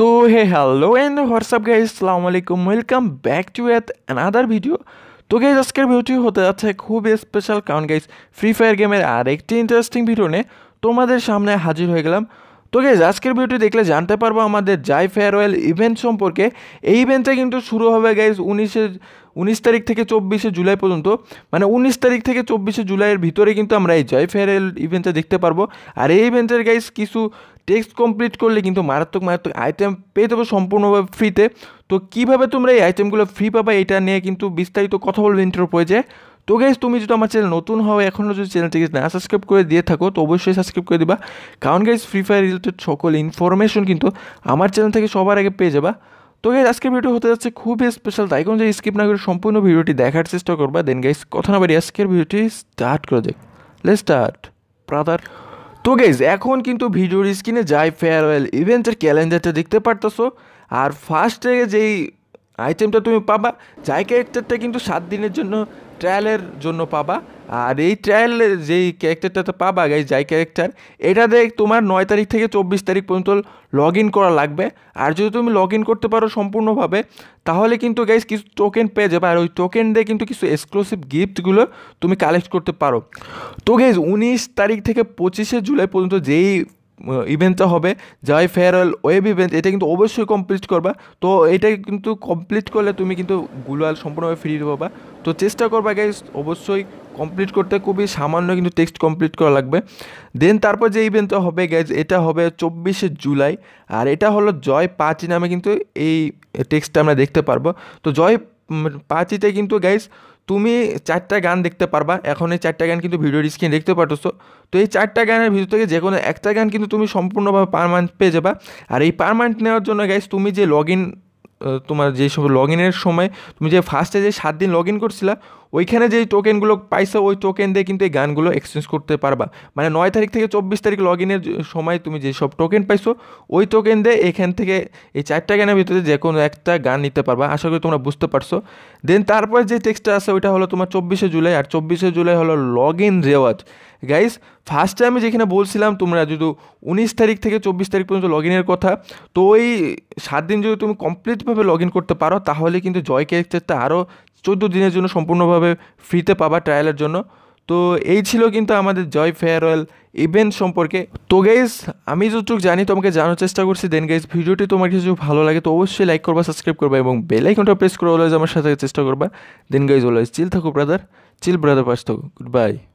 তো hey hello and WhatsApp guys ইসলাম আলাইকুম welcome back to yet another video তো গাইজ আজকের ভিডিওটি হতে যাচ্ছে খুব স্পেশাল কারণ গাইজ ফ্রি ফায়ার গেমের আরেকটি ইন্টারেস্টিং ভিডিও নিয়ে তোমাদের সামনে হাজির হয়ে গেলাম তো গেজ আজকের ভিডিওটি দেখলে জানতে পারবো আমাদের জাই ফেয়ারওয়েল ইভেন্ট সম্পর্কে এই ইভেন্টটা কিন্তু শুরু হবে গাইজ উনিশে উনিশ তারিখ থেকে চব্বিশে জুলাই পর্যন্ত মানে উনিশ তারিখ থেকে চব্বিশে জুলাইয়ের ভিতরে কিন্তু আমরা এই জয় ফেয়ারওয়েল ইভেন্টটা দেখতে পারবো আর এই ইভেন্টের গাইজ কিছু টেক্সট কমপ্লিট করলে কিন্তু মারাত্মক মারাত্মক আইটেম পেয়ে যাবো সম্পূর্ণভাবে ফ্রিতে তো কীভাবে তোমরা এই আইটেমগুলো ফ্রি পাবে এটা নিয়ে কিন্তু বিস্তারিত কথা বলবে ইন্টার প্রয়োজে তো গাইজ তুমি যদি আমার চ্যানেল নতুন হয় এখনও যদি চ্যানেলটিকে না সাবস্ক্রাইব করে দিয়ে থাকো তো অবশ্যই সাবস্ক্রাইব করে দিবা কারণ গাইজ ফ্রি ফায়ার রিলেটেড সকল ইনফরমেশন কিন্তু আমার চ্যানেল থেকে সবার আগে পেয়ে যাবা তো গাইজ আজকের ভিডিও হতে যাচ্ছে খুবই স্পেশাল তাই কোনো যে স্কিপ না করে সম্পূর্ণ ভিডিওটি দেখার চেষ্টা করবা দেন গাইজ কথা না বাড়ি আজকের ভিডিওটি স্টার্ট করে দেখ লেট স্টার্ট ব্রাদার তো গেজ এখন কিন্তু ভিডিওর স্ক্রিনে যাই ফেয়ারওয়েল ইভেন্টের ক্যালেন্ডারটা দেখতে পারতেছো আর ফার্স্টে যেই আইটেমটা তুমি পাবা যাই ক্যারেক্টারটা কিন্তু সাত দিনের জন্য ট্রায়ালের জন্য পাবা আর এই ট্রায়াল যেই ক্যারেক্টারটা পাবা গাই যাই ক্যারেক্টার এটা দেখ তোমার নয় তারিখ থেকে চব্বিশ তারিখ পর্যন্ত লগ ইন করা লাগবে আর যদি তুমি লগ ইন করতে পারো সম্পূর্ণভাবে তাহলে কিন্তু গাইজ কিছু টোকেন পেয়ে যাবে আর ওই টোকেন দিয়ে কিন্তু কিছু এক্সক্লুসিভ গিফটগুলো তুমি কালেক্ট করতে পারো তো গাইজ উনিশ তারিখ থেকে পঁচিশে জুলাই পর্যন্ত যেই ইভেন্টটা হবে জয় ফেয়ারওয়েল ওয়েব ইভেন্ট এটা কিন্তু অবশ্যই কমপ্লিট করবা তো এটা কিন্তু কমপ্লিট করলে তুমি কিন্তু গুলাল সম্পূর্ণভাবে ফ্রি পাবা তো চেষ্টা করবা গাইজ অবশ্যই কমপ্লিট করতে খুবই সামান্য কিন্তু টেক্সট কমপ্লিট করা লাগবে দেন তারপর যে ইভেন্টটা হবে গ্যাজ এটা হবে চব্বিশে জুলাই আর এটা হলো জয় পাঁচই নামে কিন্তু এই টেক্সটটা আমরা দেখতে পারবো তো জয় পাঁচিতে কিন্তু গ্যাস তুমি চারটা গান দেখতে পারবা এখন এই চারটা গান কিন্তু ভিডিও স্ক্রিনে দেখতে পারতেছ তো এই চারটা গানের ভিতর থেকে যে কোনো একটা গান কিন্তু তুমি সম্পূর্ণভাবে পারমান্ট পেয়ে যাবা আর এই পারমান্ট নেওয়ার জন্য গাইস তুমি যে লগ ইন তোমার যে সব লগ সময় তুমি যে ফার্স্টে যে সাত দিন লগ ইন করছিলা ওইখানে যেই টোকেনগুলো পাইছো ওই টোকেন দিয়ে কিন্তু এই গানগুলো এক্সচেঞ্জ করতে পারবা মানে নয় তারিখ থেকে চব্বিশ তারিখ লগ ইনের সময় তুমি যেসব টোকেন পাইছো ওই টোকেন দিয়ে এখান থেকে এই চারটা গানের ভিতরে যে কোনো একটা গান নিতে পারবা আশা করি তোমরা বুঝতে পারছো দেন তারপরে যে টেক্সটটা আছে ওইটা হলো তোমার চব্বিশে জুলাই আর চব্বিশে জুলাই হলো লগ ইন রেওয়াজ গাইস ফার্স্টে আমি যেখানে বলছিলাম তোমরা যদি উনিশ তারিখ থেকে চব্বিশ তারিখ পর্যন্ত লগ ইনের কথা তো ওই সাত দিন যদি তুমি কমপ্লিটভাবে লগ ইন করতে পারো তাহলে কিন্তু জয় ক্যারেক্টারটা আরও চোদ্দো দিনের জন্য সম্পূর্ণভাবে সম্পূর্ণভাবে ফ্রিতে পাবা ট্রায়ালের জন্য তো এই ছিল কিন্তু আমাদের জয় ফেয়ারওয়েল ইভেন্ট সম্পর্কে তো গেইস আমি যতটুকু জানি তোমাকে জানার চেষ্টা করছি দেন গেইস ভিডিওটি তোমার কিছু ভালো লাগে তো অবশ্যই লাইক করবা সাবস্ক্রাইব করবা এবং বেল আইকনটা প্রেস করে অলওয়েজ আমার সাথে চেষ্টা করবা দেন গাইজ অলওয়েজ চিল থাকো ব্রাদার চিল ব্রাদার পাশ থাকো গুড বাই